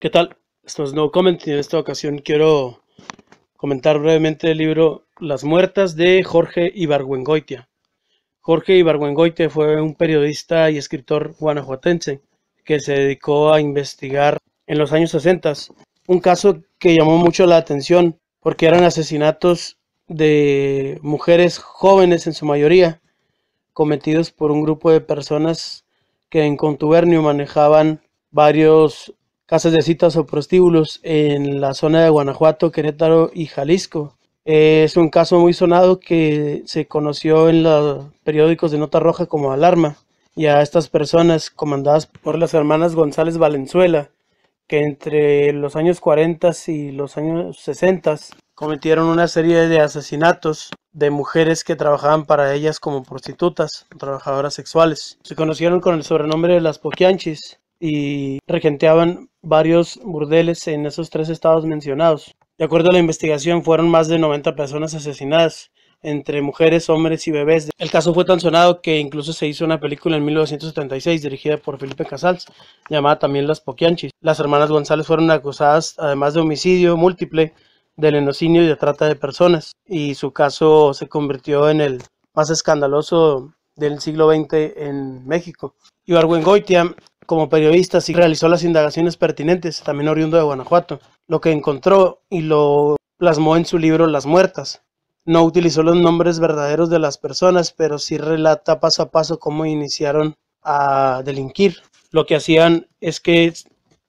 ¿Qué tal? Esto es No Comment y en esta ocasión quiero comentar brevemente el libro Las muertas de Jorge Ibargüengoitia. Jorge Ibargüengoitia fue un periodista y escritor guanajuatense que se dedicó a investigar en los años 60 un caso que llamó mucho la atención porque eran asesinatos de mujeres jóvenes en su mayoría cometidos por un grupo de personas que en contubernio manejaban varios casas de citas o prostíbulos en la zona de Guanajuato, Querétaro y Jalisco. es un caso muy sonado que se conoció en los periódicos de Nota Roja como Alarma y a estas personas comandadas por las hermanas González Valenzuela, que entre los años 40 y los años 60 cometieron una serie de asesinatos de mujeres que trabajaban para ellas como prostitutas, trabajadoras sexuales. Se conocieron con el sobrenombre de las Poquianchis y regenteaban varios burdeles en esos tres estados mencionados. De acuerdo a la investigación, fueron más de 90 personas asesinadas, entre mujeres, hombres y bebés. El caso fue tan sonado que incluso se hizo una película en 1976 dirigida por Felipe Casals, llamada también Las Poquianchis. Las hermanas González fueron acusadas, además de homicidio múltiple, de lenocinio y de trata de personas, y su caso se convirtió en el más escandaloso del siglo XX en México. Ibargüengoitia como periodista sí realizó las indagaciones pertinentes, también oriundo de Guanajuato, lo que encontró y lo plasmó en su libro Las Muertas. No utilizó los nombres verdaderos de las personas, pero sí relata paso a paso cómo iniciaron a delinquir. Lo que hacían es que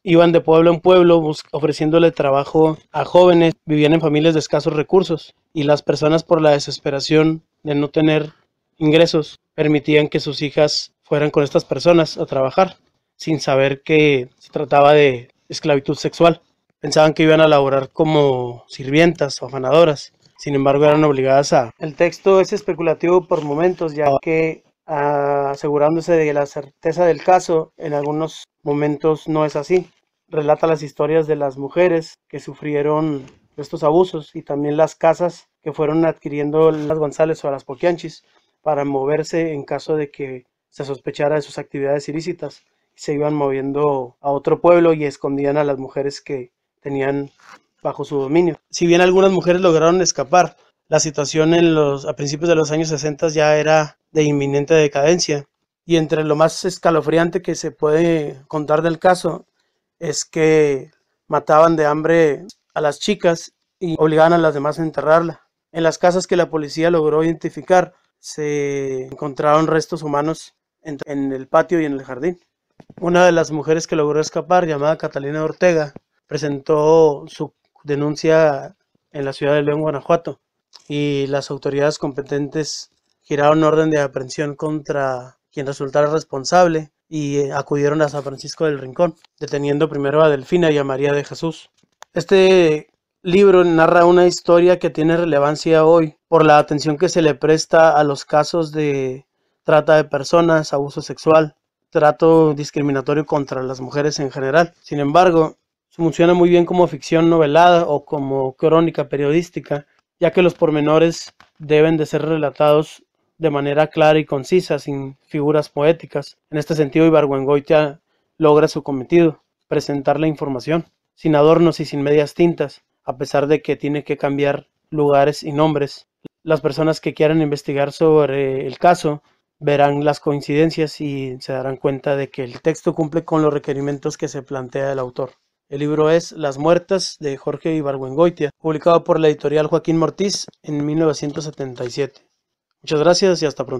iban de pueblo en pueblo ofreciéndole trabajo a jóvenes, vivían en familias de escasos recursos y las personas por la desesperación de no tener ingresos permitían que sus hijas fueran con estas personas a trabajar sin saber que se trataba de esclavitud sexual. Pensaban que iban a laborar como sirvientas o afanadoras, sin embargo eran obligadas a... El texto es especulativo por momentos, ya que asegurándose de la certeza del caso, en algunos momentos no es así. Relata las historias de las mujeres que sufrieron estos abusos y también las casas que fueron adquiriendo las González o las Poquianchis para moverse en caso de que se sospechara de sus actividades ilícitas se iban moviendo a otro pueblo y escondían a las mujeres que tenían bajo su dominio. Si bien algunas mujeres lograron escapar, la situación a principios de los años 60 ya era de inminente decadencia. Y entre lo más escalofriante que se puede contar del caso es que mataban de hambre a las chicas y obligaban a las demás a enterrarla. En las casas que la policía logró identificar se encontraron restos humanos en el patio y en el jardín. Una de las mujeres que logró escapar, llamada Catalina Ortega, presentó su denuncia en la ciudad de León, Guanajuato, y las autoridades competentes giraron orden de aprehensión contra quien resultara responsable y eh, acudieron a San Francisco del Rincón, deteniendo primero a Delfina y a María de Jesús. Este libro narra una historia que tiene relevancia hoy por la atención que se le presta a los casos de trata de personas, abuso sexual, trato discriminatorio contra las mujeres en general. Sin embargo, funciona muy bien como ficción novelada o como crónica periodística, ya que los pormenores deben de ser relatados de manera clara y concisa, sin figuras poéticas. En este sentido, Ibargüengoitia logra su cometido, presentar la información, sin adornos y sin medias tintas, a pesar de que tiene que cambiar lugares y nombres. Las personas que quieran investigar sobre el caso verán las coincidencias y se darán cuenta de que el texto cumple con los requerimientos que se plantea el autor. El libro es Las Muertas de Jorge Ibargüengoitia, publicado por la editorial Joaquín Mortiz en 1977. Muchas gracias y hasta pronto.